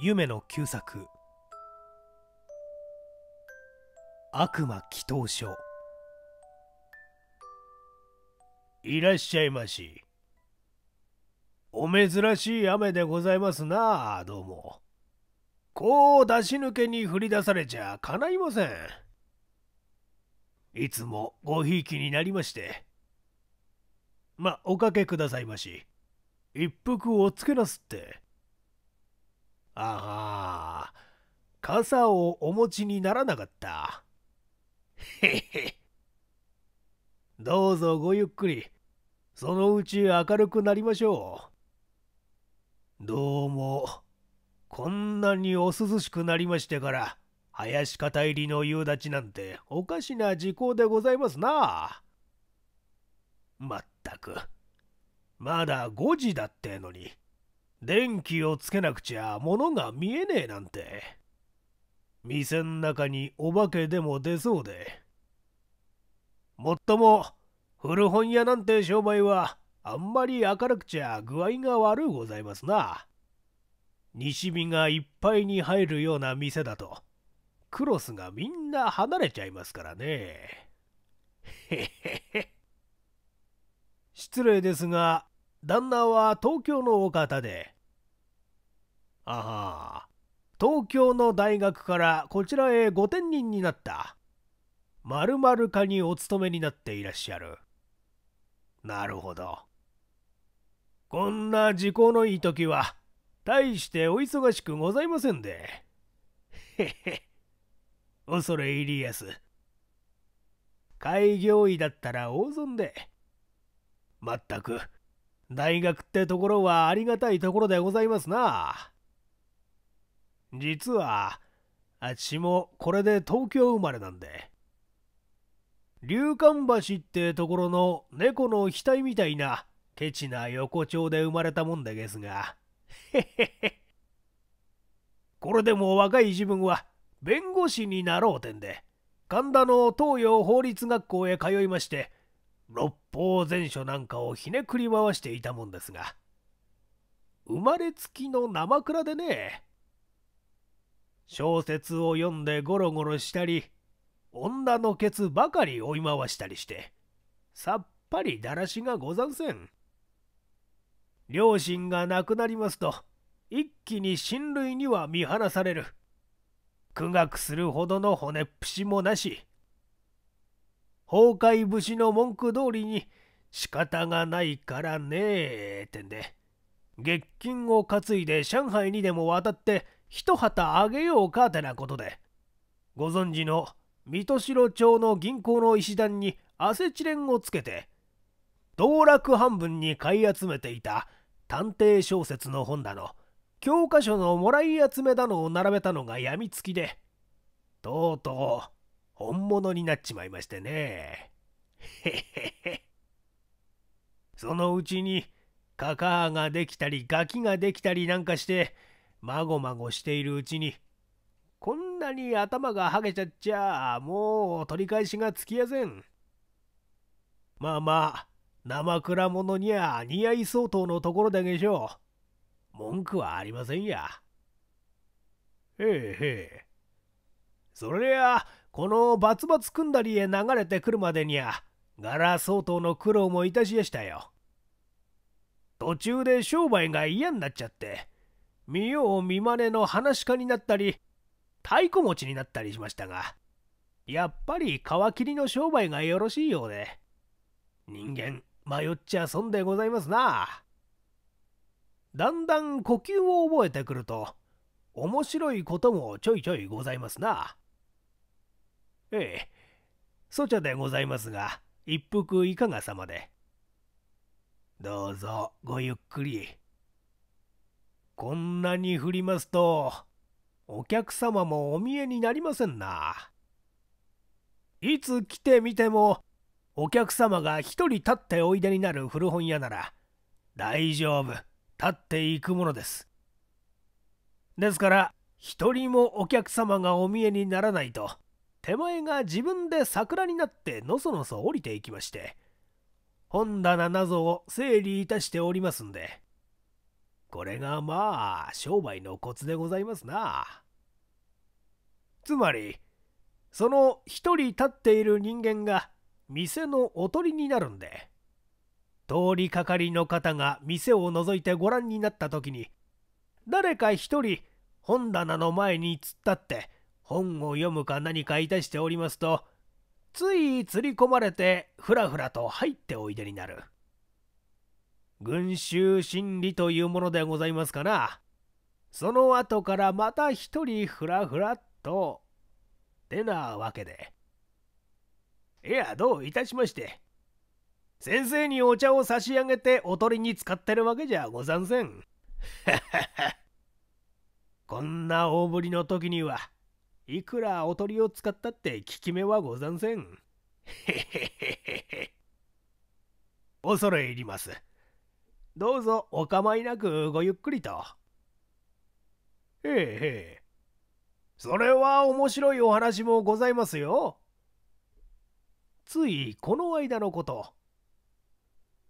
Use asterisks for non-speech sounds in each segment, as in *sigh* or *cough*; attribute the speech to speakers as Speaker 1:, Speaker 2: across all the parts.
Speaker 1: 夢の旧作悪魔祈祷書いらっしゃいましお珍しい雨でございますなどうもこう出し抜けに降り出されちゃかないませんいつもごひいきになりましてまおかけくださいまし一服おつけなすってああ、傘をお持ちにならなかった。へへ。どうぞごゆっくり。そのうち明るくなりましょう。どうも、こんなにお涼しくなりましてから、林方入りの夕立ちなんておかしな時効でございますな。まったく、まだ5時だってのに。電気をつけなくちゃ物が見えねえなんて店ん中にお化けでも出そうでもっとも古本屋なんて商売はあんまり明るくちゃ具合が悪うございますな西日がいっぱいに入るような店だとクロスがみんな離れちゃいますからねへへへ失礼ですが旦那は東京のお方で。ああ、東京の大学からこちらへご転任になった。〇〇課にお勤めになっていらっしゃる。なるほど。こんな時効のいい時は、大してお忙しくございませんで。へへ。恐れ入りやす。開業医だったら大損で。まったく。大学ってところはありがたいところでございますな。実は、あっちもこれで東京生まれなんで。龍冠橋ってところの猫の額みたいなケチな横丁で生まれたもんだですが。へへへ。これでも若い自分は弁護士になろうてんで、神田の東洋法律学校へ通いまして、六法全書なんかをひねくり回していたもんですが生まれつきの生倉でね小説を読んでゴロゴロしたり女のケツばかり追い回したりしてさっぱりだらしがござんせん両親が亡くなりますと一気に親類には見放される苦学するほどの骨っぷしもなし崩壊節の文句通りに仕方がないからねえってんで月金を担いで上海にでも渡って一旗あげようかってなことでご存知の水戸城町の銀行の石段にアセチレンをつけて道楽半分に買い集めていた探偵小説の本だの教科書のもらい集めだのを並べたのが病みつきでとうとう本物になっちまいましてね。へへへ。そのうちに、カカアができたり、ガキができたりなんかして、まごまごしているうちに、こんなに頭がはげちゃっちゃ、もう取り返しがつきやせん。まあまあ、生倉物には似合い相当のところだけしょう。文句はありませんや。へえへえ。そりゃこのバツバツ組んだりへ流れてくるまでにゃガラ相当の苦労もいたしやしたよ途中で商売が嫌になっちゃって見よう見まねの話し家になったり太鼓持ちになったりしましたがやっぱり皮切りの商売がよろしいようで人間迷っちゃ損でございますなだんだん呼吸を覚えてくると面白いこともちょいちょいございますなええ、そちゃでございますが、一服いかがさまで。どうぞごゆっくり。こんなに振りますと、お客様もお見えになりませんな。いつ来てみても、お客様が一人立っておいでになる古本屋なら、大丈夫、立っていくものです。ですから、一人もお客様がお見えにならないと、手前が自分で桜になってのそのそ降りていきまして本棚謎を整理いたしておりますんでこれがまあ商売のコツでございますなつまりその一人立っている人間が店のおとりになるんで通りかかりの方が店を覗いてご覧になった時に誰か一人本棚の前に突っ立って本を読むか何かいたしておりますとついつり込まれてふらふらと入っておいでになる群衆心理というものでございますかなその後からまた一人ふらふらっとってなわけでいやどういたしまして先生にお茶を差し上げておとりに使ってるわけじゃござんせん *laughs* こんな大ぶりの時にはいくらおとりを使ったって効き目はござんせん。へへへへへ。恐れ入ります。どうぞお構いなくごゆっくりと。へえへえ。それは面白いお話もございますよ。ついこの間のこと。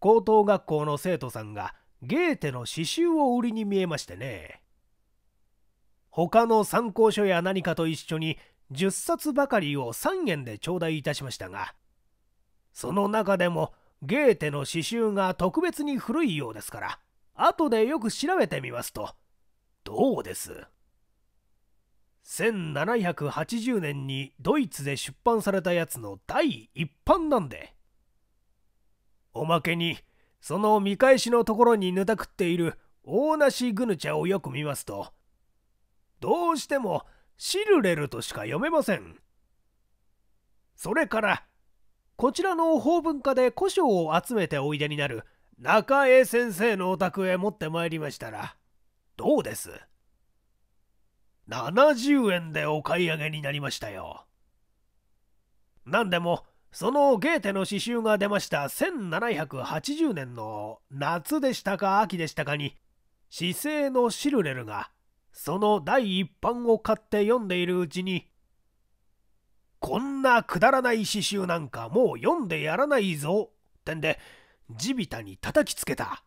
Speaker 1: 高等学校の生徒さんがゲーテの刺繍を売りに見えましてね。他の参考書や何かと一緒に10冊ばかりを3円で頂戴いたしましたがその中でもゲーテの刺繍が特別に古いようですから後でよく調べてみますとどうです1780年にドイツで出版されたやつの第一版なんでおまけにその見返しのところにぬたくっている大梨グヌチャをよく見ますとどうしてもシルレルとしか読めません。それから、こちらの法文化で古書を集めておいでになる中江先生のお宅へ持ってまいりましたら、どうです70円でお買い上げになりましたよ。何でも、そのゲーテの刺繍が出ました1780年の夏でしたか秋でしたかに、姿勢のシルレルがその第一版を買って読んでいるうちに、こんなくだらない詩集なんかもう読んでやらないぞ、ってんで、地びたに叩きつけた。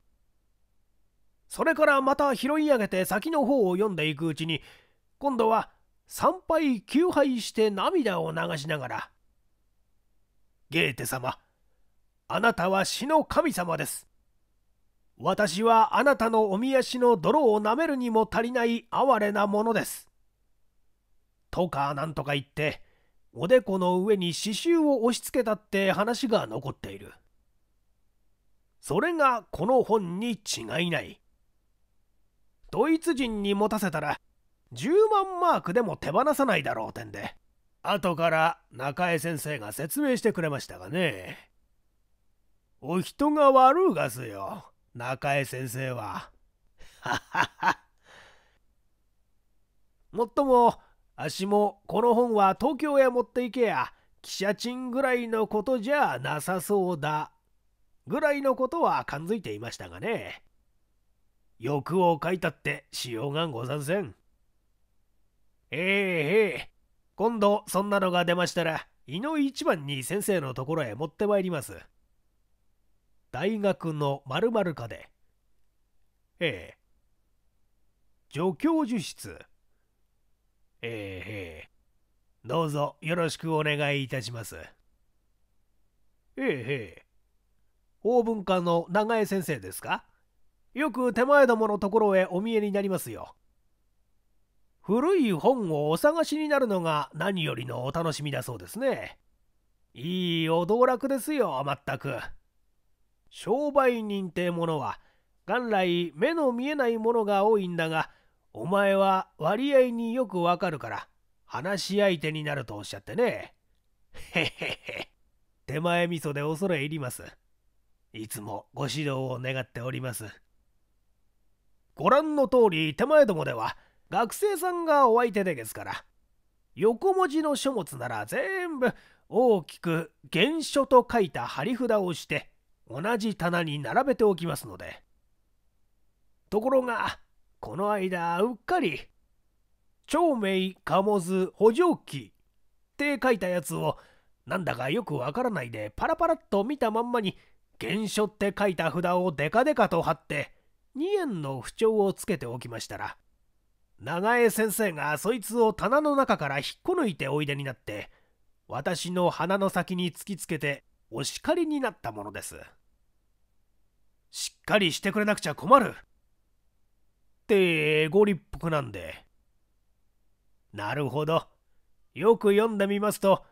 Speaker 1: それからまた拾い上げて先の方を読んでいくうちに、今度は参拝休杯して涙を流しながら、ゲーテ様、あなたは死の神様です。私はあなたのおみ足の泥を舐めるにも足りない哀れなものです。とかなんとか言って、おでこの上に刺繍を押し付けたって話が残っている。それがこの本に違いない。ドイツ人に持たせたら、10万マークでも手放さないだろう点で、後から中江先生が説明してくれましたがね。お人が悪うがすよ。中江先生は。ははは。もっとも、あしもこの本は東京へ持っていけや、汽車賃ぐらいのことじゃなさそうだ。ぐらいのことは感づいていましたがね。欲を書いたってしようがござんせん。ええええ。今度そんなのが出ましたら、井の一番に先生のところへ持ってまいります。大学の〇〇科でええ。助教授室ええどうぞよろしくお願いいたしますええ法文科の長江先生ですかよく手前どものところへお見えになりますよ古い本をお探しになるのが何よりのお楽しみだそうですねいいお道楽ですよまったく。商売人ってものは元来目の見えないものが多いんだがお前は割合によくわかるから話し相手になるとおっしゃってね。へへへ。手前味噌で恐れ入ります。いつもご指導を願っております。ご覧の通り手前どもでは学生さんがお相手でですから。横文字の書物なら全部大きく原書と書いた貼り札をして同じ棚に並べておきますので。ところが、この間、うっかり、長命貨物補助機って書いたやつを、なんだかよくわからないでパラパラっと見たまんまに、原書って書いた札をデカデカと貼って、2円の不調をつけておきましたら、長江先生がそいつを棚の中から引っこ抜いておいでになって、私の鼻の先に突きつけてお叱りになったものです。しっかりしてくれなくちゃ困る。ってエゴリっぽくなんで。なるほど。よく読んでみますと、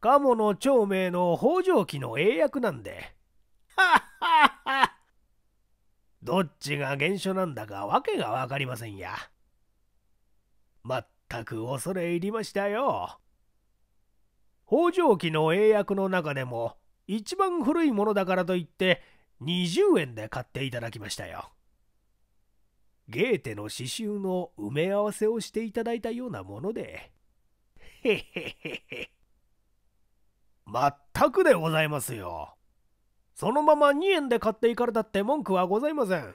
Speaker 1: 鴨モの長名の北条記の英訳なんで。はっはっはどっちが原書なんだかわけがわかりませんや。まったく恐れ入りましたよ。北条記の英訳の中でも、一番古いものだからといって、20円で買っていただきましたよ。ゲーテの刺繍の埋め合わせをしていただいたようなもので。へへへへ。全くでございますよ。そのまま2円で買っていかれたって文句はございません。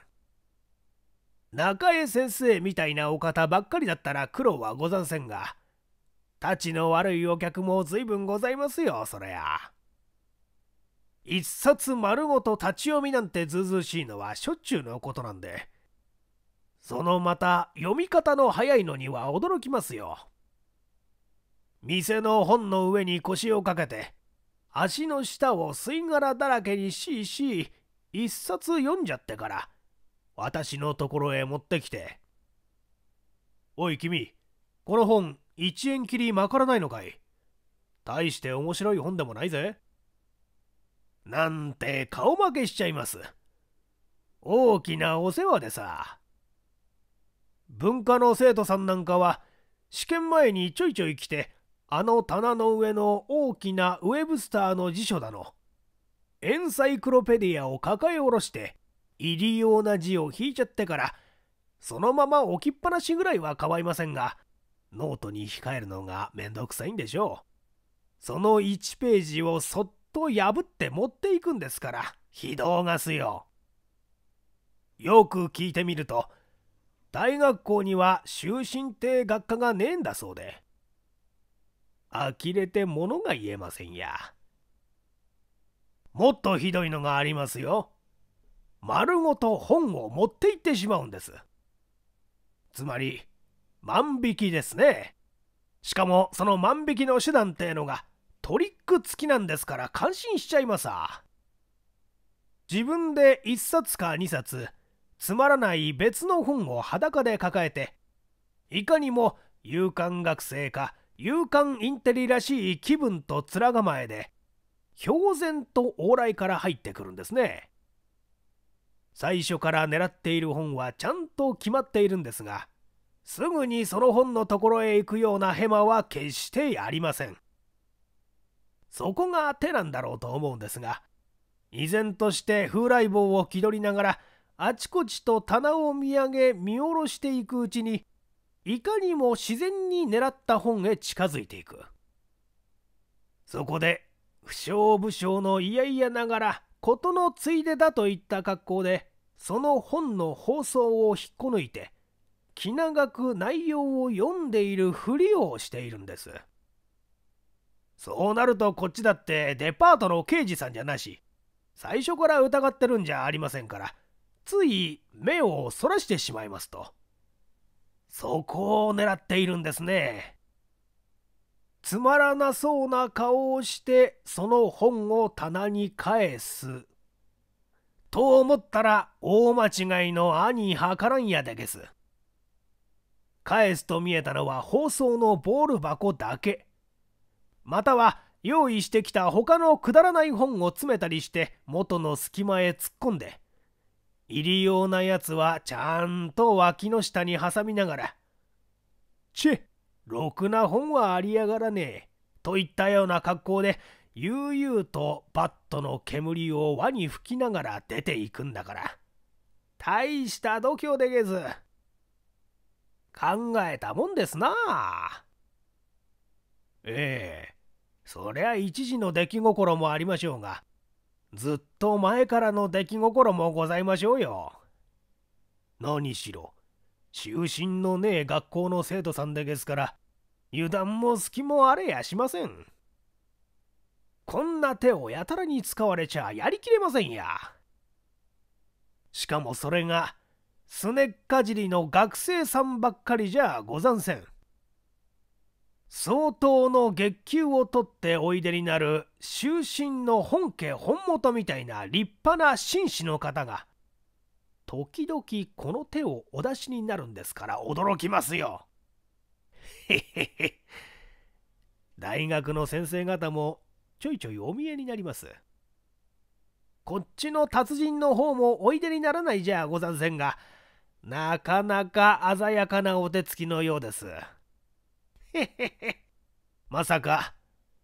Speaker 1: 中江先生みたいなお方ばっかりだったら苦労はござんせんが、たちの悪いお客も随分ございますよ、そりゃ。一冊丸ごと立ち読みなんてずうずうしいのはしょっちゅうのことなんでそのまた読み方の早いのには驚きますよ店の本の上に腰をかけて足の下を吸い殻だらけにしいし一冊読んじゃってから私のところへ持ってきて「おい君この本1円きりまからないのかい大して面白い本でもないぜ」なんて顔負けしちゃいます。大きなお世話でさ。文化の生徒さんなんかは、試験前にちょいちょい来て、あの棚の上の大きなウェブスターの辞書だの、エンサイクロペディアを抱え下ろして、入り用な字を引いちゃってから、そのまま置きっぱなしぐらいは構いませんが、ノートに控えるのがめんどくさいんでしょう。その1ページをそっと破って持っていくんですから非道がすよよく聞いてみると大学校には終身っ学科がねえんだそうで呆れて物が言えませんやもっとひどいのがありますよ丸ごと本を持って行ってしまうんですつまり万引きですねしかもその万引きの手段ってのがトリック付きなんですから感心しちゃいます自分で1冊か2冊つまらない別の本を裸で抱えていかにも勇敢学生か勇敢インテリらしい気分と面構えで表然と往来から入ってくるんですね最初から狙っている本はちゃんと決まっているんですがすぐにその本のところへ行くようなヘマは決してありませんそこが手なんだろうと思うんですが依然として風来坊を気取りながらあちこちと棚を見上げ見下ろしていくうちにいかにも自然に狙った本へ近づいていくそこで不詳不詳のいやいやながら事のついでだといった格好でその本の放送を引っこ抜いて気長く内容を読んでいるふりをしているんです。そうなるとこっちだってデパートの刑事さんじゃなし最初から疑ってるんじゃありませんからつい目をそらしてしまいますとそこを狙っているんですねつまらなそうな顔をしてその本を棚に返すと思ったら大間違いの兄はからんやでげす返すと見えたのは包装のボール箱だけまたは用意してきた他のくだらない本を詰めたりして元の隙間へ突っ込んで入りうなやつはちゃんと脇の下に挟みながら「チェろくな本はありやがらねえ」といったような格好で悠々とバットの煙を輪に吹きながら出ていくんだから大した度胸でげず考えたもんですなあ。ええそりゃ一時の出来心もありましょうがずっと前からの出来心もございましょうよ何しろ終身のねえ学校の生徒さんでげですから油断も隙もあれやしませんこんな手をやたらに使われちゃやりきれませんやしかもそれがすねっかじりの学生さんばっかりじゃござんせん相当の月給を取っておいでになる終身の本家本元みたいな立派な紳士の方が時々この手をお出しになるんですから驚きますよ。へへへ。大学の先生方もちょいちょいお見えになります。こっちの達人の方もおいでにならないじゃあござんせんがなかなか鮮やかなお手つきのようです。へへへ。まさか、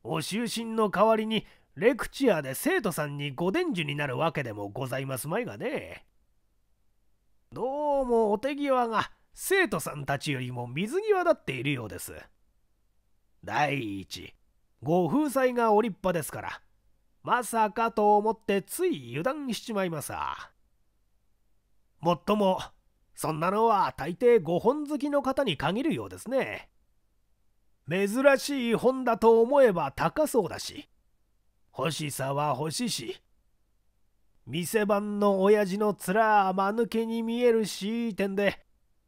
Speaker 1: お就寝の代わりにレクチャーで生徒さんにご伝授になるわけでもございますまいがね。どうもお手際が生徒さんたちよりも水際立っているようです。第一、ご夫妻がお立派ですから、まさかと思ってつい油断しちまいますさ。もっとも、そんなのは大抵ご本好きの方に限るようですね。珍しい本だと思えば高そうだし欲しさは欲しいし店番の親父の面は間抜けに見えるし点で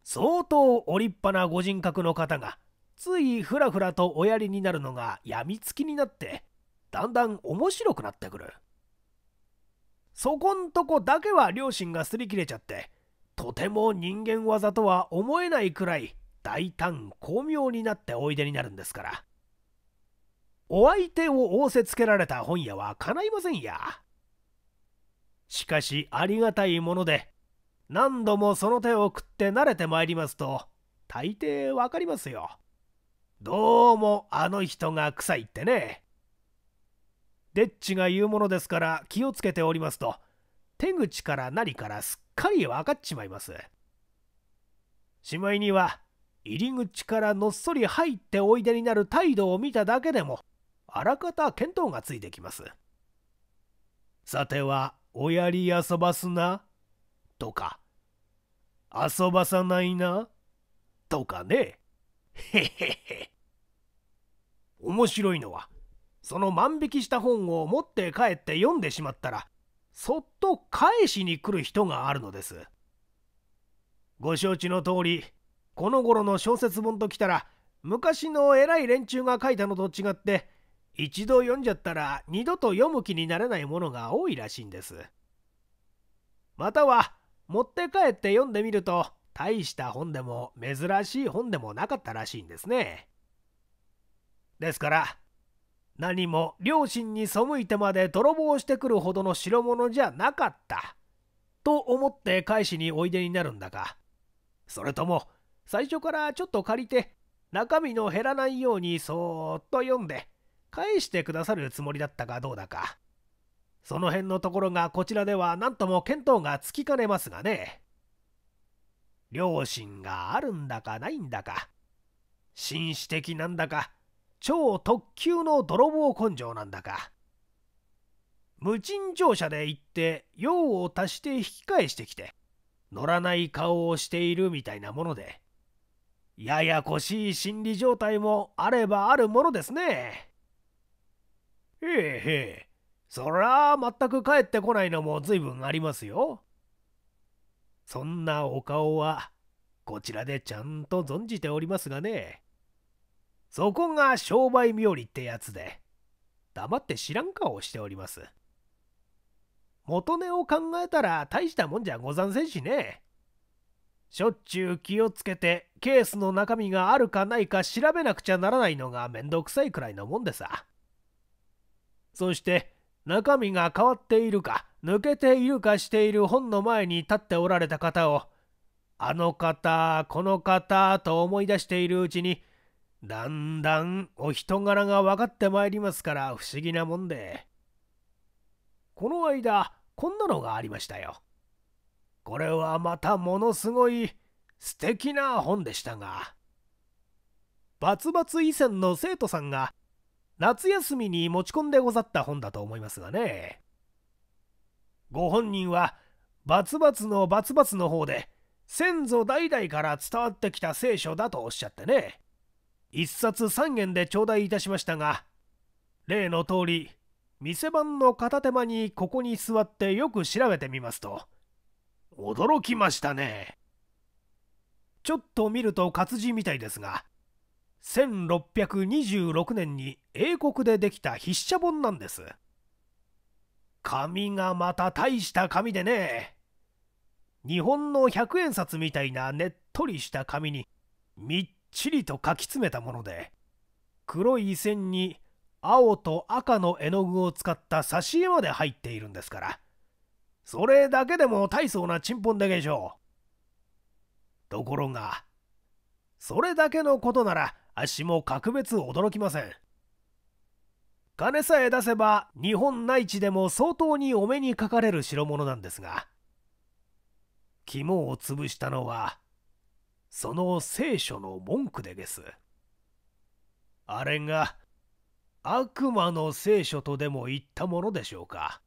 Speaker 1: 相当お立派なご人格の方がついふらふらとおやりになるのがやみつきになってだんだん面白くなってくるそこんとこだけは両親が擦り切れちゃってとても人間技とは思えないくらい大胆巧妙になっておいでになるんですからお相手を仰せつけられた本屋は叶いませんやしかしありがたいもので何度もその手を食って慣れてまいりますと大抵わかりますよどうもあの人が臭いってねでっちが言うものですから気をつけておりますと手口から何からすっかり分かっちまいますしまいには入り口からのっそり入っておいでになる態度を見ただけでもあらかた見当がついてきますさてはおやり遊ばすなとか遊ばさないなとかねへへへ面白いのはその万引きした本を持って帰って読んでしまったらそっと返しに来る人があるのですご承知の通りこの頃の小説本ときたら昔の偉い連中が書いたのと違って一度読んじゃったら二度と読む気になれないものが多いらしいんです。または持って帰って読んでみると大した本でも珍しい本でもなかったらしいんですね。ですから何も両親に背いてまで泥棒してくるほどの代物じゃなかったと思って返しにおいでになるんだかそれとも最初からちょっと借りて、中身の減らないようにそーっと読んで、返してくださるつもりだったかどうだか。その辺のところがこちらでは何とも見当がつきかねますがね。良心があるんだかないんだか、紳士的なんだか、超特急の泥棒根性なんだか。無賃乗車で行って用を足して引き返してきて乗らない顔をしているみたいなものでややこしい心理状態もあればあるものですね。へえへえ、そら全く帰ってこないのも随分ありますよ。そんなお顔は、こちらでちゃんと存じておりますがね。そこが商売冥利ってやつで、黙って知らん顔をしております。元値を考えたら大したもんじゃござんせんしね。しょっちゅう気をつけてケースの中身があるかないか調べなくちゃならないのがめんどくさいくらいのもんでさそして中身が変わっているか抜けているかしている本の前に立っておられた方をあの方この方と思い出しているうちにだんだんお人柄が分かってまいりますから不思議なもんでこの間こんなのがありましたよこれはまたものすごい素敵な本でしたがバツバツ以前の生徒さんが夏休みに持ち込んでござった本だと思いますがねご本人はバツバツのバツバツの方で先祖代々から伝わってきた聖書だとおっしゃってね1冊3円で頂戴いたしましたが例の通り店番の片手間にここに座ってよく調べてみますと驚きましたねちょっと見ると活字みたいですが1626年に英国でできた筆者本なんです紙がまた大した紙でね日本の100円札みたいなねっとりした紙にみっちりと書き詰めたもので黒い線に青と赤の絵の具を使った挿絵まで入っているんですからそれだけでも大層なチンポンだけしょう。ところが、それだけのことなら、あっしも格別驚きません。金さえ出せば、日本内地でも相当にお目にかかれる代物なんですが、肝を潰したのは、その聖書の文句でです。あれが、悪魔の聖書とでも言ったものでしょうか。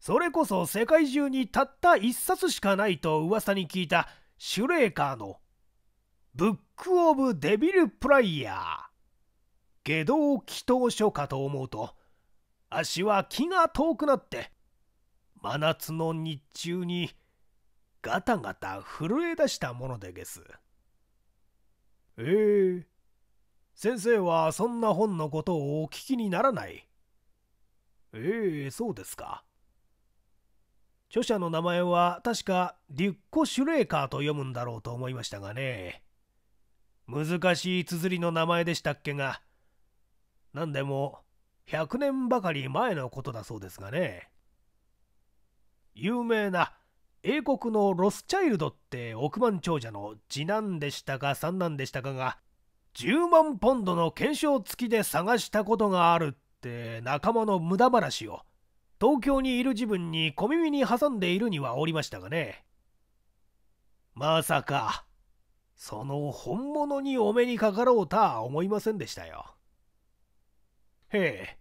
Speaker 1: それこそ世界中にたった一冊しかないと噂に聞いたシュレーカーのブック・オブ・デビル・プライヤー。下道祈祷書かと思うと足は気が遠くなって真夏の日中にガタガタ震え出したものでげす。ええー、先生はそんな本のことをお聞きにならない。ええー、そうですか。著者の名前は確かリュッコ・シュレーカーと読むんだろうと思いましたがね。難しい綴りの名前でしたっけが、何でも100年ばかり前のことだそうですがね。有名な英国のロスチャイルドって億万長者の次男でしたか三男でしたかが10万ポンドの懸賞付きで探したことがあるって仲間の無駄話を東京にいる自分に小耳に挟んでいるにはおりましたがねまさかその本物にお目にかかろうとは思いませんでしたよへ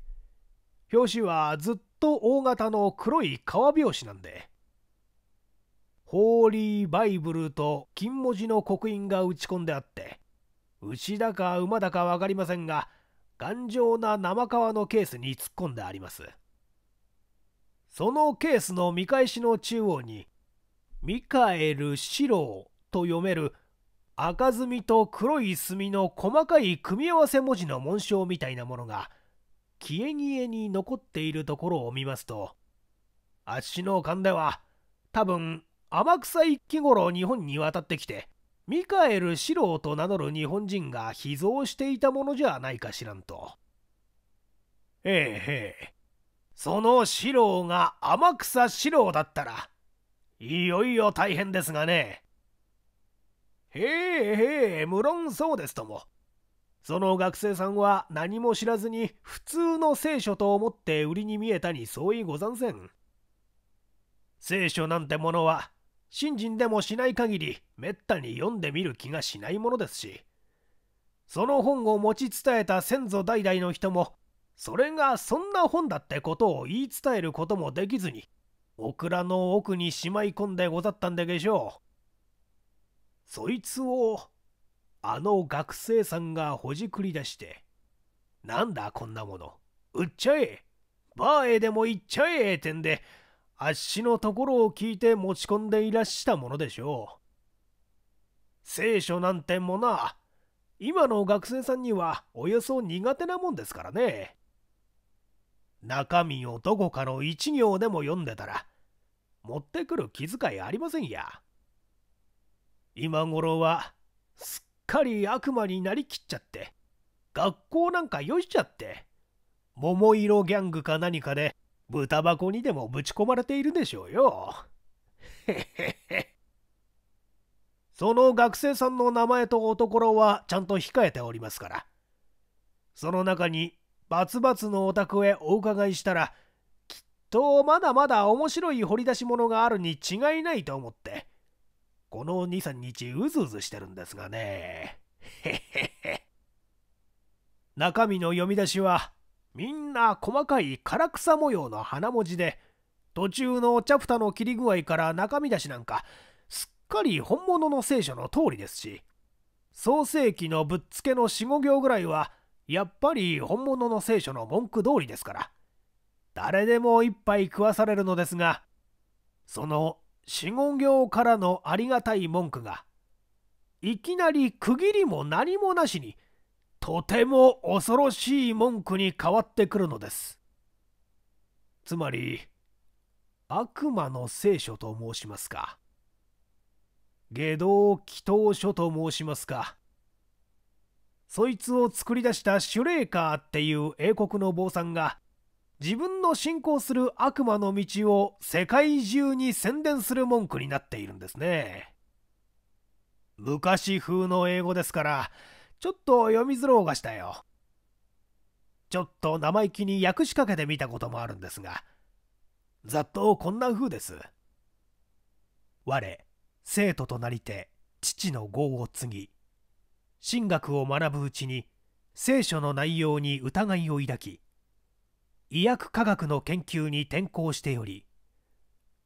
Speaker 1: え表紙はずっと大型の黒い革拍子なんでホーリーバイブルと金文字の刻印が打ち込んであって牛だか馬だか分かりませんが頑丈な生革のケースに突っ込んでありますそのケースの見返しの中央に「ミカエル・シロー」と読める赤墨と黒い墨の細かい組み合わせ文字の紋章みたいなものが消え消えに残っているところを見ますとあっしの勘では多分天草一揆頃日本に渡ってきてミカエル・シローと名乗る日本人が秘蔵していたものじゃないかしらんと。ええへえ。その四郎が天草四郎だったらいよいよ大変ですがねへえへえ無論そうですともその学生さんは何も知らずに普通の聖書と思って売りに見えたに相違ござんせん聖書なんてものは信心でもしない限りめったに読んでみる気がしないものですしその本を持ち伝えた先祖代々の人もそれがそんな本だってことを言い伝えることもできずにオクラの奥にしまい込んでござったんでげしょうそいつをあの学生さんがほじくり出してなんだこんなもの売っちゃえバーへでも行っちゃえってんであっしのところを聞いて持ち込んでいらしたものでしょう聖書なんてもな今の学生さんにはおよそ苦手なもんですからね中身をどこかの一行でも読んでたら持ってくる気遣いありませんや今頃はすっかり悪魔になりきっちゃって学校なんかよしちゃって桃色ギャングか何かで豚箱にでもぶち込まれているでしょうよへへへその学生さんの名前とおところはちゃんと控えておりますからその中にバツバツのお宅へお伺いしたら、きっとまだまだ面白い掘り出し物があるに違いないと思って、この2、3日うずうずしてるんですがね。へへへ。中身の読み出しは、みんな細かい唐草模様の花文字で、途中のチャプタの切り具合から中身出しなんか、すっかり本物の聖書の通りですし、創世記のぶっつけの4、5行ぐらいは、やっぱり本物の聖書の文句通りですから。誰でも一杯食わされるのですが、その四五行からのありがたい文句が、いきなり区切りも何もなしに、とても恐ろしい文句に変わってくるのです。つまり、悪魔の聖書と申しますか。下道祈祷書と申しますか。そいつを作り出したシュレーカーっていう英国の坊さんが自分の信仰する悪魔の道を世界中に宣伝する文句になっているんですね昔風の英語ですからちょっと読みづろうがしたよちょっと生意気に訳しかけてみたこともあるんですがざっとこんな風です我生徒となりて父の業を継ぎ神学を学ぶうちに聖書の内容に疑いを抱き医薬科学の研究に転向しており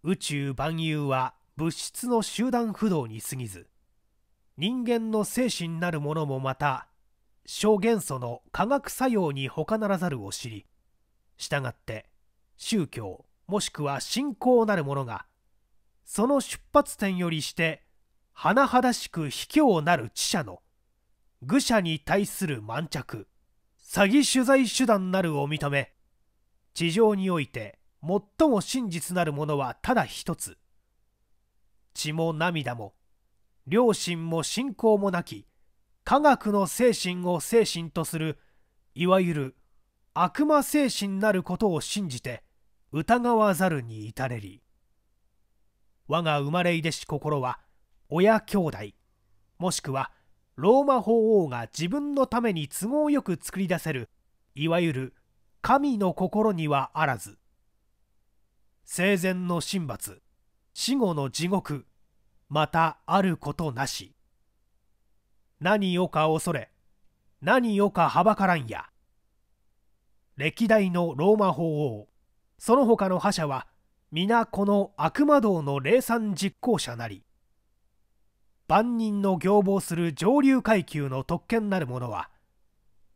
Speaker 1: 宇宙万有は物質の集団不動に過ぎず人間の精神なるものもまた小元素の化学作用に他ならざるを知り従って宗教もしくは信仰なるものがその出発点よりして甚だしく卑怯なる知者の愚者に対する満着詐欺取材手段なるを認め地上において最も真実なるものはただ一つ血も涙も良心も信仰もなき科学の精神を精神とするいわゆる悪魔精神なることを信じて疑わざるに至れり我が生まれいでし心は親兄弟もしくはローマ法王が自分のために都合よく作り出せるいわゆる神の心にはあらず生前の神罰死後の地獄またあることなし何をか恐れ何をかはばからんや歴代のローマ法王その他の覇者は皆この悪魔道の霊算実行者なり万人の行望する上流階級の特権なるものは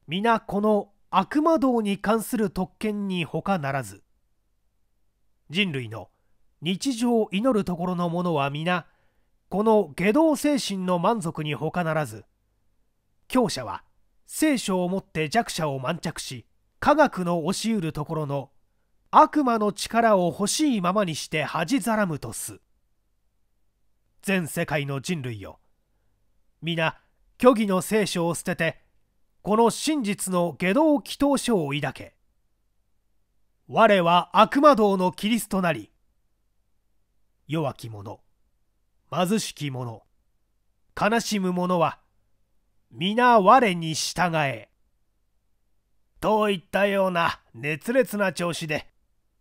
Speaker 1: 皆この悪魔道に関する特権に他ならず人類の日常を祈るところのものは皆この下道精神の満足に他ならず強者は聖書をもって弱者を満着し科学の押しうるところの悪魔の力を欲しいままにして恥ざらむとす。全世界の人類よ皆虚偽の聖書を捨ててこの真実の下道祈祷書を抱け我は悪魔道のキリストなり弱き者貧しき者悲しむ者は皆我に従えといったような熱烈な調子で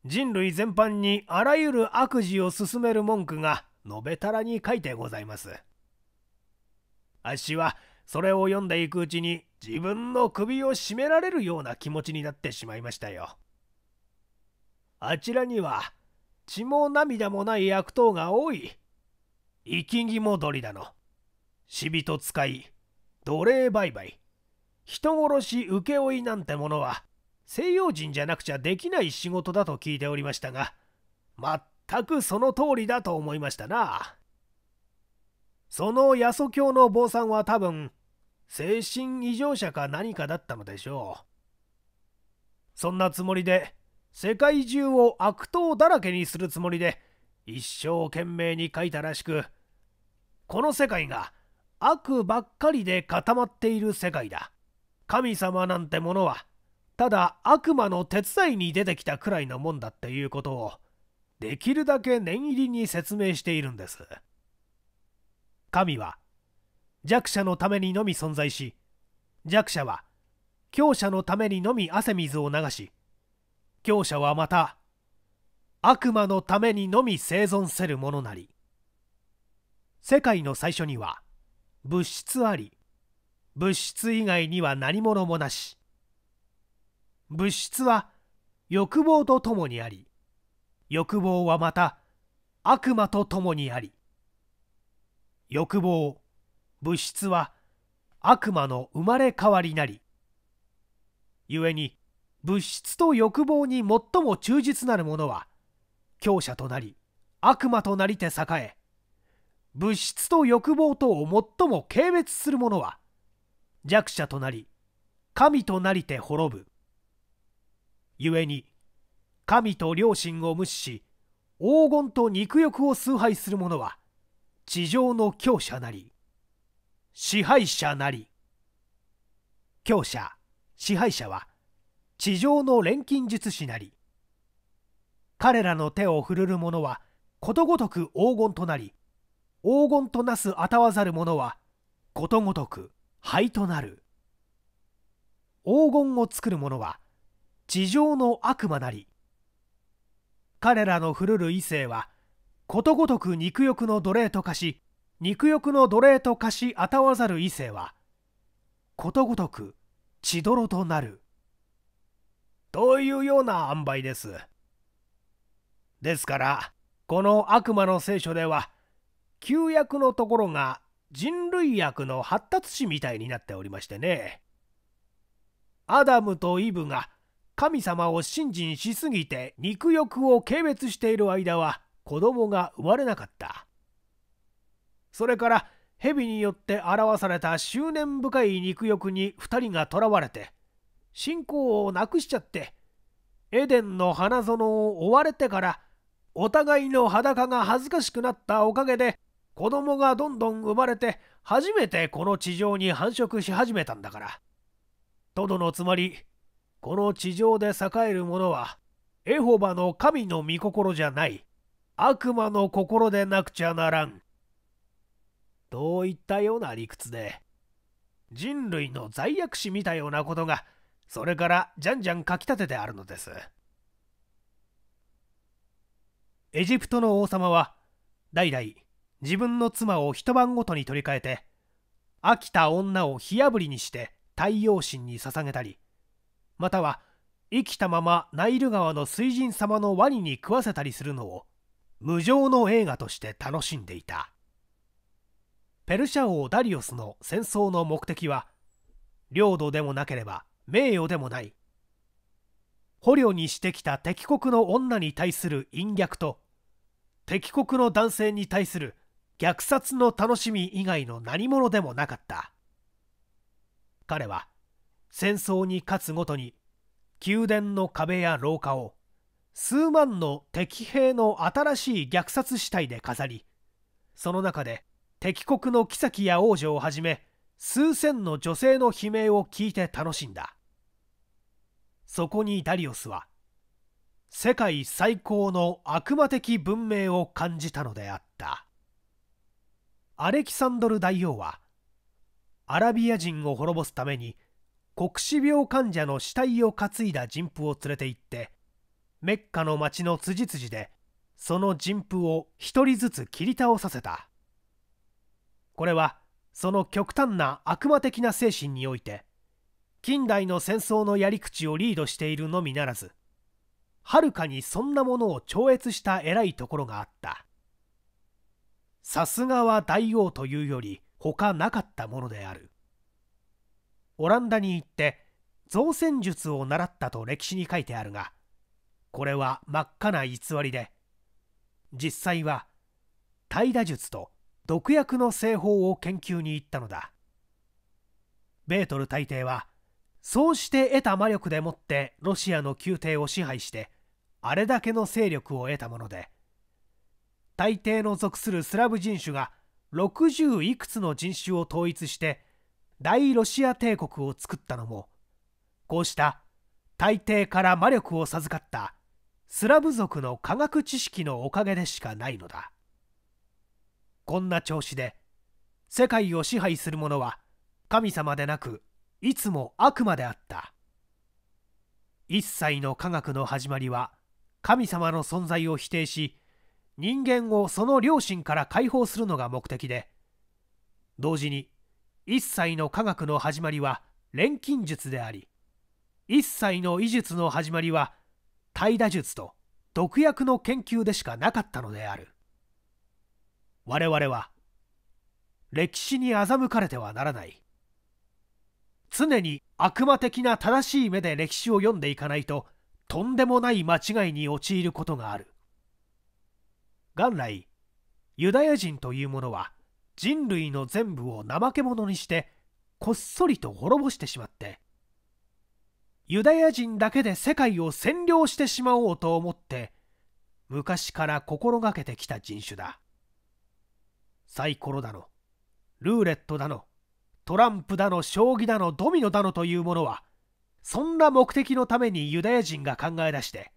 Speaker 1: 人類全般にあらゆる悪事を進める文句が述べたらに書いてございます。あっしはそれを読んでいくうちに自分の首を絞められるような気持ちになってしまいましたよ。あちらには血も涙もない悪党が多い。生きも戻りだの。死人使い、奴隷売買、人殺し請負なんてものは西洋人じゃなくちゃできない仕事だと聞いておりましたが、全くその通りだと思いましたな。その八祖教の坊さんは多分、精神異常者か何かだったのでしょう。そんなつもりで、世界中を悪党だらけにするつもりで、一生懸命に書いたらしく、この世界が悪ばっかりで固まっている世界だ。神様なんてものは、ただ悪魔の手伝いに出てきたくらいのもんだっていうことを、できるだけ念入りに説明しているんです神は弱者のためにのみ存在し弱者は強者のためにのみ汗水を流し強者はまた悪魔のためにのみ生存せるものなり世界の最初には物質あり物質以外には何者もなし物質は欲望とともにあり欲望はまた悪魔と共にあり欲望物質は悪魔の生まれ変わりなり故に物質と欲望に最も忠実なるものは強者となり悪魔となりて栄え物質と欲望とを最も軽蔑する者は弱者となり神となりて滅ぶ故に神と良心を無視し黄金と肉欲を崇拝する者は地上の強者なり支配者なり強者支配者は地上の錬金術師なり彼らの手を振るる者はことごとく黄金となり黄金となすあたわざる者はことごとく灰となる黄金を作る者は地上の悪魔なり彼らの古るる異性はことごとく肉欲の奴隷と化し肉欲の奴隷と化しあたわざる異性はことごとく血泥となるというような塩梅です。ですからこの悪魔の聖書では旧約のところが人類役の発達史みたいになっておりましてねアダムとイブが神様を信心しすぎて肉欲を軽蔑している間は子供が生まれなかったそれから蛇によって表された執念深い肉欲に2人がとらわれて信仰をなくしちゃってエデンの花園を追われてからお互いの裸が恥ずかしくなったおかげで子供がどんどん生まれて初めてこの地上に繁殖し始めたんだから。とどのつまりこの地上で栄える者は、エホバの神の御心じゃない、悪魔の心でなくちゃならん。といったような理屈で、人類の罪悪史みたようなことが、それからじゃんじゃん書き立ててあるのです。エジプトの王様は、代々、自分の妻を一晩ごとに取り替えて、飽きた女を火あぶりにして太陽神に捧げたり、または生きたままナイル川の水神様のワニに食わせたりするのを無情の映画として楽しんでいたペルシャ王ダリオスの戦争の目的は領土でもなければ名誉でもない捕虜にしてきた敵国の女に対する陰逆と敵国の男性に対する虐殺の楽しみ以外の何者でもなかった彼は戦争に勝つごとに宮殿の壁や廊下を数万の敵兵の新しい虐殺死体で飾りその中で敵国の妃や王女をはじめ数千の女性の悲鳴を聞いて楽しんだそこにダリオスは世界最高の悪魔的文明を感じたのであったアレキサンドル大王はアラビア人を滅ぼすために黒死病患者の死体を担いだ人夫を連れて行ってメッカの町の辻々でその人夫を一人ずつ切り倒させたこれはその極端な悪魔的な精神において近代の戦争のやり口をリードしているのみならずはるかにそんなものを超越した偉いところがあったさすがは大王というより他なかったものであるオランダに行って造船術を習ったと歴史に書いてあるがこれは真っ赤な偽りで実際は怠惰術と毒薬の製法を研究に行ったのだベートル大帝はそうして得た魔力でもってロシアの宮廷を支配してあれだけの勢力を得たもので大抵の属するスラブ人種が60いくつの人種を統一して大ロシア帝国を作ったのもこうした大帝から魔力を授かったスラブ族の科学知識のおかげでしかないのだこんな調子で世界を支配する者は神様でなくいつも悪魔であった一切の科学の始まりは神様の存在を否定し人間をその良心から解放するのが目的で同時に一切の科学の始まりは錬金術であり一切の医術の始まりは怠惰術と毒薬の研究でしかなかったのである我々は歴史に欺かれてはならない常に悪魔的な正しい目で歴史を読んでいかないととんでもない間違いに陥ることがある元来ユダヤ人というものは人類の全部を怠け者にしてこっそりと滅ぼしてしまってユダヤ人だけで世界を占領してしまおうと思って昔から心がけてきた人種だサイコロだのルーレットだのトランプだの将棋だのドミノだのというものはそんな目的のためにユダヤ人が考え出して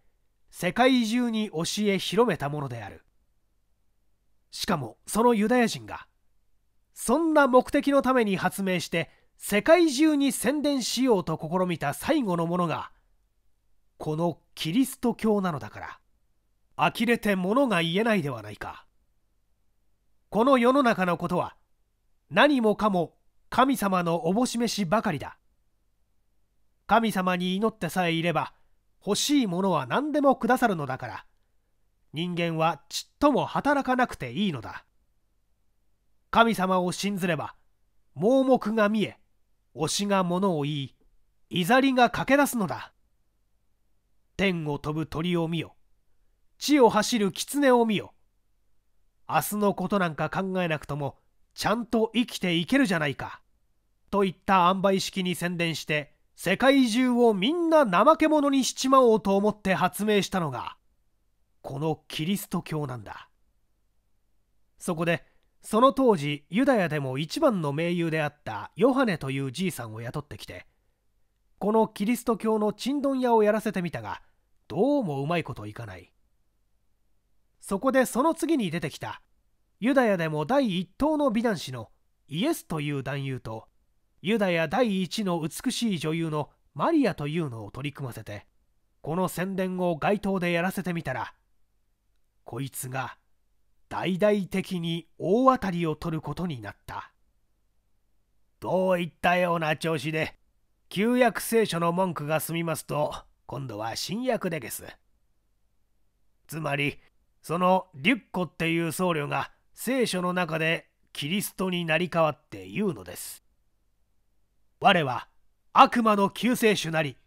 Speaker 1: 世界中に教え広めたものであるしかもそのユダヤ人がそんな目的のために発明して世界中に宣伝しようと試みた最後のものがこのキリスト教なのだから呆れて物が言えないではないかこの世の中のことは何もかも神様のおぼししばかりだ神様に祈ってさえいれば欲しいものは何でもくださるのだから人間はちっとも働かなくていいのだ神様を信ずれば盲目が見え推しが物を言いいざりが駆け出すのだ天を飛ぶ鳥を見よ地を走る狐を見よ明日のことなんか考えなくともちゃんと生きていけるじゃないかといった塩梅式に宣伝して世界中をみんな怠け者にしちまおうと思って発明したのがこのキリスト教なんだそこでその当時ユダヤでも一番の盟友であったヨハネというじいさんを雇ってきてこのキリスト教のちんどん屋をやらせてみたがどうもうまいこといかないそこでその次に出てきたユダヤでも第一党の美男子のイエスという男優とユダヤ第一の美しい女優のマリアというのを取り組ませてこの宣伝を街頭でやらせてみたらこいつが大々的に大当たりを取ることになったどういったような調子で旧約聖書の文句が済みますと今度は新約でゲすつまりそのリュッコっていう僧侶が聖書の中でキリストになり変わって言うのです我は悪魔の救世主なり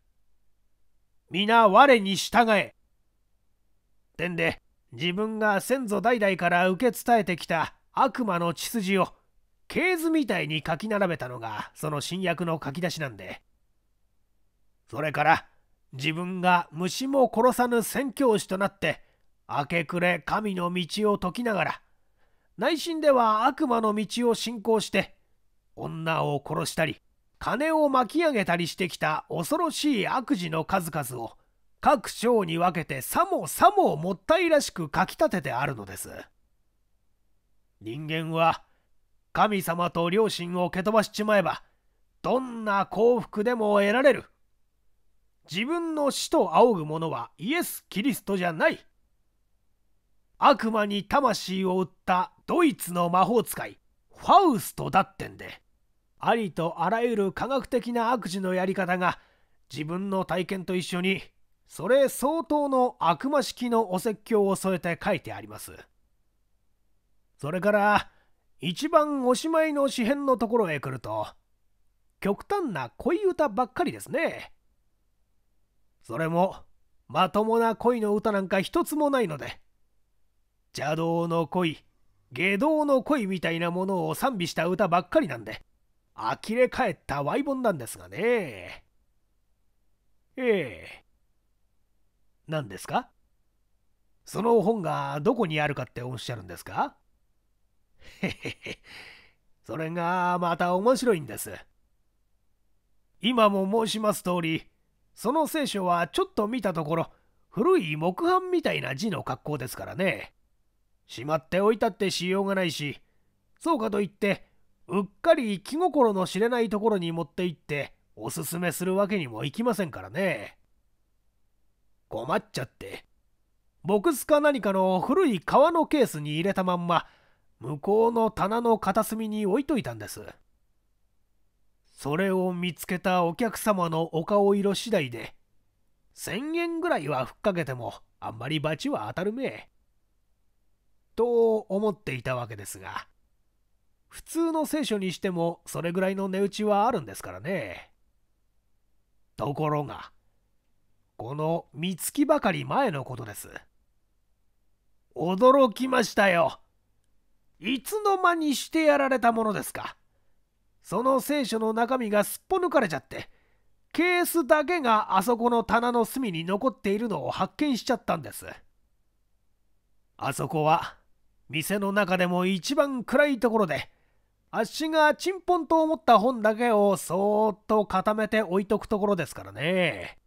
Speaker 1: 皆我に従えで自分が先祖代々から受け伝えてきた悪魔の血筋を系図みたいに書き並べたのがその新訳の書き出しなんでそれから自分が虫も殺さぬ宣教師となって明け暮れ神の道を解きながら内心では悪魔の道を信仰して女を殺したり金を巻き上げたりしてきた恐ろしい悪事の数々を各章に分けてさもさももったいらしく書き立ててあるのです。人間は神様と良心を蹴飛ばしちまえばどんな幸福でも得られる。自分の死と仰ぐ者はイエス・キリストじゃない。悪魔に魂を売ったドイツの魔法使いファウストだってんでありとあらゆる科学的な悪事のやり方が自分の体験と一緒にそれ相当の悪魔式のお説教を添えて書いてあります。それから一番おしまいの詩編のところへ来ると極端な恋歌ばっかりですね。それもまともな恋の歌なんか一つもないので邪道の恋下道の恋みたいなものを賛美した歌ばっかりなんで呆れ返ったワイボンなんですがね。ええ。何ですかその本がどこにあるかっておっしゃるんですかへへへ。*laughs* それがまた面白いんです。今も申します通り、その聖書はちょっと見たところ、古い木版みたいな字の格好ですからね。しまっておいたってしようがないし、そうかといって、うっかり気心の知れないところに持って行っておすすめするわけにもいきませんからね。困っちゃって。ボクスか何かの古い革のケースに入れたまんま、向こうの棚の片隅に置いといたんです。それを見つけたお客様のお顔色次第で、1000円ぐらいはふっかけても、あんまり罰は当たるめえ。と思っていたわけですが、普通の聖書にしてもそれぐらいの値打ちはあるんですからね。ところが、この三月ばかり前のことです。驚きましたよ。いつの間にしてやられたものですか。その聖書の中身がすっぽ抜かれちゃって、ケースだけがあそこの棚の隅に残っているのを発見しちゃったんです。あそこは店の中でも一番暗いところで、あっしがちんぽんと思った本だけをそーっと固めて置いとくところですからね。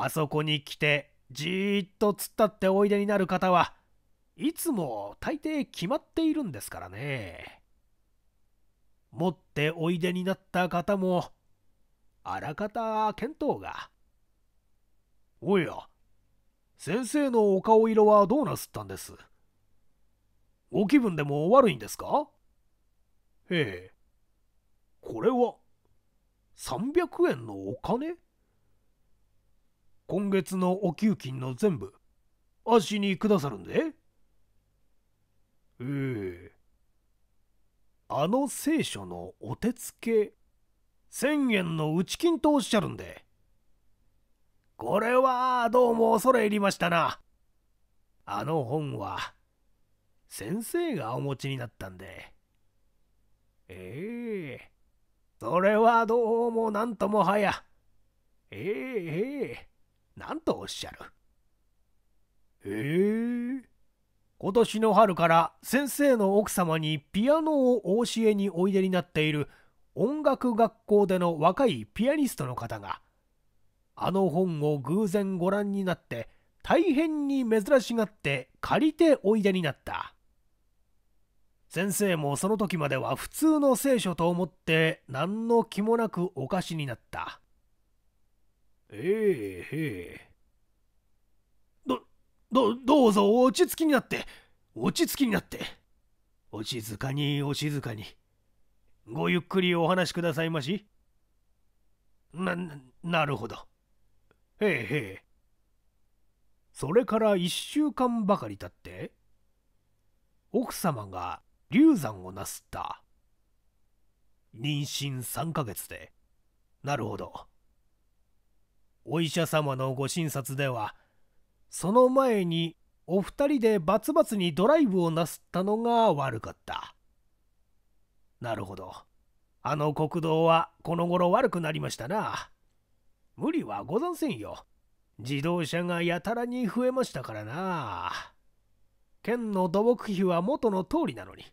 Speaker 1: あそこに来てじーっと突っ立っておいでになる方はいつも大抵決まっているんですからね持っておいでになった方もあらかた見当がおや先生のお顔色はどうなすったんですご気分でも悪いんですかへえこれは300円のお金今月のお給金の全部、あしにくださるんで。ええあの聖書のお手つけ、千円の打ち金とおっしゃるんで。これはどうも恐れ入りましたな。あの本は、先生がお持ちになったんで。ええそれはどうもなんともはや。ええええ何とおっしゃるへえ今年の春から先生の奥様にピアノを教えにおいでになっている音楽学校での若いピアニストの方があの本を偶然ご覧になって大変に珍しがって借りておいでになった先生もその時までは普通の聖書と思って何の気もなくお貸しになったええへえどどどうぞ落ち着きになって落ち着きになってお静かにお静かにごゆっくりお話しくださいましななるほどへえへえそれから1週間ばかりたって奥様が流産をなすった妊娠3ヶ月でなるほどお医者様のご診察ではその前にお二人でバツバツにドライブをなすったのが悪かったなるほどあの国道はこの頃悪くなりましたな無理はござんせんよ自動車がやたらに増えましたからな県の土木費は元の通りなのに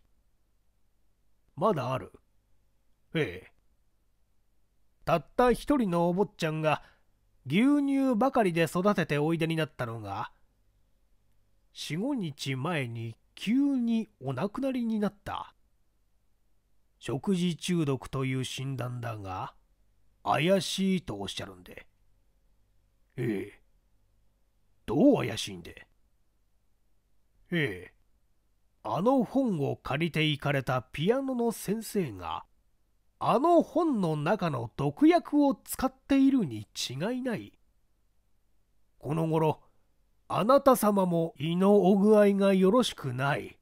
Speaker 1: まだあるええたった一人のお坊ちゃんが牛乳ばかりで育てておいでになったのが45日前に急にお亡くなりになった食事中毒という診断だが怪しいとおっしゃるんでええどう怪しいんでええあの本を借りていかれたピアノの先生があの本の中の毒薬を使っているに違いない。この頃、あなた様も胃のお具合がよろしくない。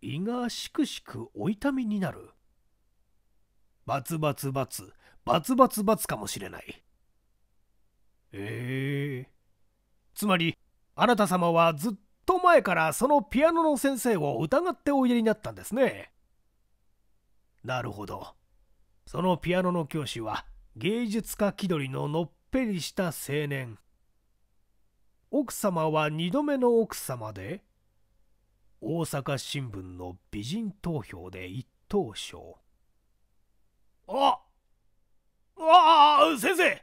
Speaker 1: 胃がしくしくお痛みになる。バツバツバツ、バツバツバツかもしれない。ええつまり、あなた様はずっと前からそのピアノの先生を疑っておいでになったんですね。なるほど。そのピアノの教師は芸術家気取りののっぺりした青年。奥様は二度目の奥様で、大阪新聞の美人投票で一等賞。あああ先生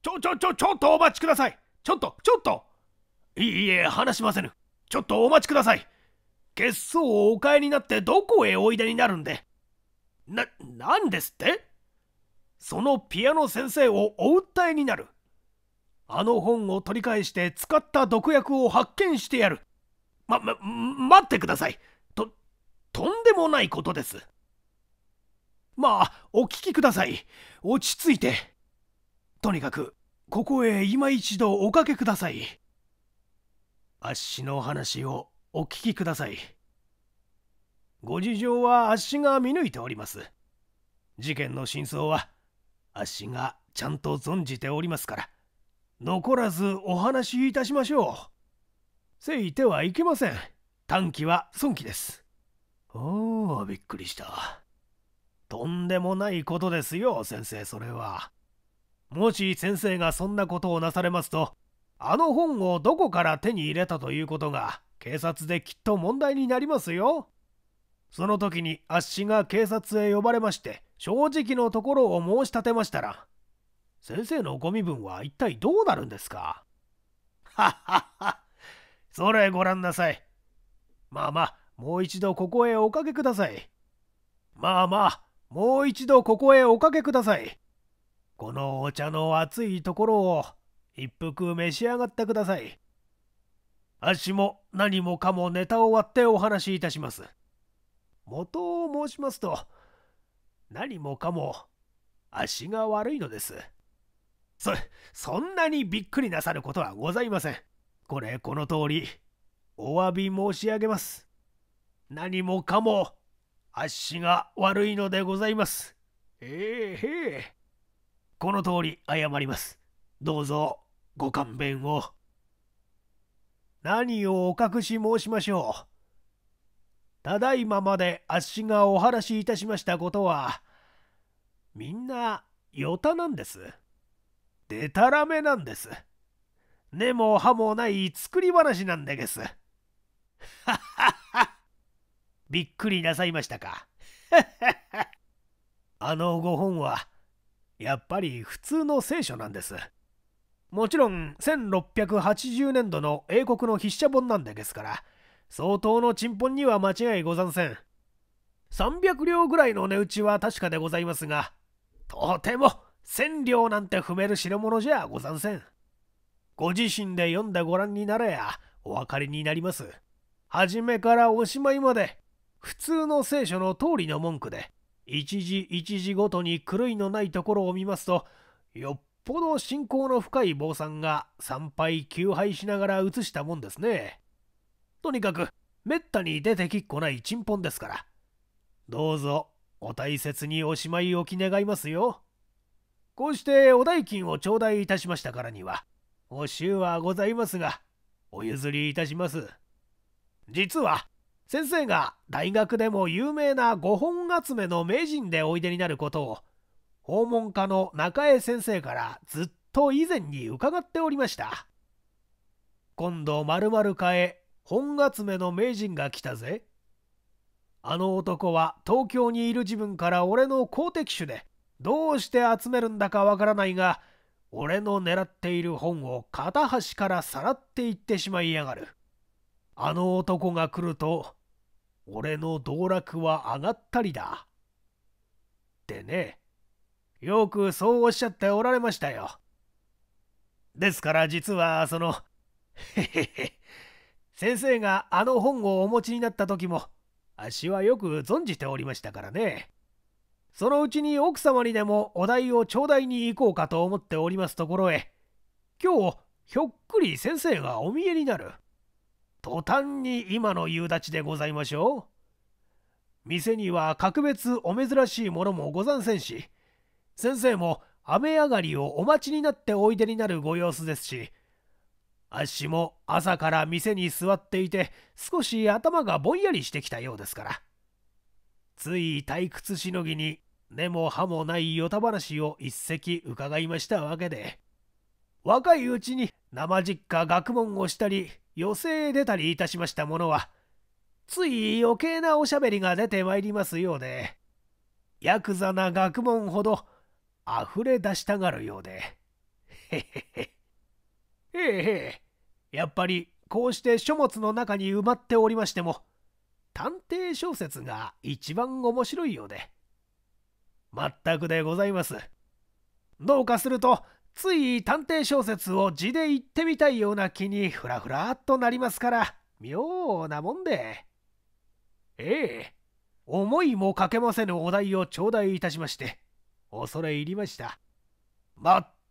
Speaker 1: ちょちょちょちょっとお待ちくださいちょっとちょっといいえ話しませぬちょっとお待ちください血相をお変えになってどこへおいでになるんでな、なんですってそのピアノ先生をお訴えになる。あの本を取り返して使った毒薬を発見してやる。ま、ま、待ってください。と、とんでもないことです。まあ、お聞きください。落ち着いて。とにかく、ここへ今一度おかけください。あっしの話をお聞きください。ご事情はあっしが見抜いております。事件の真相はあっしがちゃんと存じておりますから、残らずお話しいたしましょう。せいてはいけません。短期は損期です。おお、びっくりした。とんでもないことですよ、先生、それは。もし先生がそんなことをなされますと、あの本をどこから手に入れたということが警察できっと問題になりますよ。その時にあっしが警察へ呼ばれまして正直のところを申し立てましたら先生のご身分は一体どうなるんですかはっはっはそれご覧なさいまあまあもう一度ここへおかけくださいまあまあもう一度ここへおかけくださいこのお茶の熱いところを一服召し上がってくださいあっしも何もかもネタを割ってお話しいたします元を申しますと何もかも足が悪いのですそそんなにびっくりなさることはございませんこれこの通りお詫び申し上げます何もかも足が悪いのでございますええへえこの通り謝りますどうぞご勘弁を何をお隠し申しましょうただいままであっしがお話しいたしましたことはみんな与太なんですでたらめなんです根も葉もない作り話なんでげすはっはっはびっくりなさいましたかあのご本はやっぱり普通の聖書なんですもちろん1680年度の英国の筆者本なんでげすから相当のチンポンには間違いござんせん。300両ぐらいの値打ちは確かでございますが、とても千両なんて踏める代物じゃござんせん。ご自身で読んでご覧になれや、お分かりになります。初めからおしまいまで、普通の聖書の通りの文句で、一時一時ごとに狂いのないところを見ますと、よっぽど信仰の深い坊さんが参拝、休拝しながら写したもんですね。とにかく、めったに出てきっこないチンポンですから。どうぞ、お大切におしまいおき願いますよ。こうしてお代金を頂戴いたしましたからには、お衆はございますが、お譲りいたします。実は、先生が大学でも有名な5本集めの名人でおいでになることを、訪問家の中江先生からずっと以前に伺っておりました。今度〇〇課へ本集めの名人が来たぜ。あの男は東京にいる自分から俺の好敵手で、どうして集めるんだかわからないが、俺の狙っている本を片端からさらっていってしまいやがる。あの男が来ると、俺の道楽は上がったりだ。ってね、よくそうおっしゃっておられましたよ。ですから実はその、へへへ、先生があの本をお持ちになった時もあっしはよく存じておりましたからねそのうちに奥様にでもお題を頂戴に行こうかと思っておりますところへ今日ひょっくり先生がお見えになる途端に今の夕立でございましょう店には格別お珍しいものもござんせんし先生も雨上がりをお待ちになっておいでになるご様子ですしあっしも朝から店に座っていて少し頭がぼんやりしてきたようですからつい退屈しのぎに根も葉もない与タ話を一席伺いましたわけで若いうちに生実家学問をしたり余生出たりいたしましたものはつい余計なおしゃべりが出てまいりますようでヤクザな学問ほど溢れ出したがるようでへへへへへへやっぱりこうして書物の中に埋まっておりましても探偵小説が一番面白いようで全くでございますどうかするとつい探偵小説を字で言ってみたいような気にふらふらっとなりますから妙なもんでええ思いもかけませぬお題を頂戴いたしまして恐れ入りました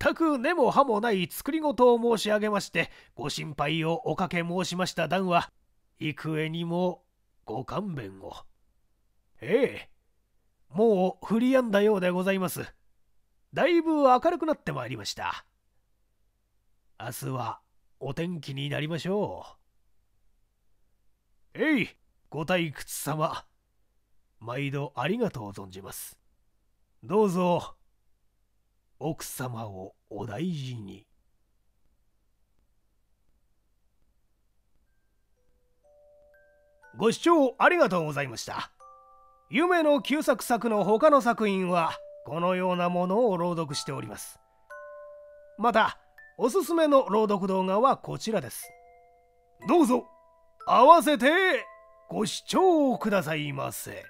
Speaker 1: 全く根も葉もない作り事を申し上げましてご心配をおかけ申しました段は幾重にもご勘弁をええもう降りやんだようでございますだいぶ明るくなってまいりました明日はお天気になりましょうえいご退屈様毎度ありがとう存じますどうぞ奥様をお大事に。ご視聴ありがとうございました。夢の旧作作の他の作品はこのようなものを朗読しております。また、おすすめの朗読動画はこちらです。どうぞ、合わせてご視聴くださいませ。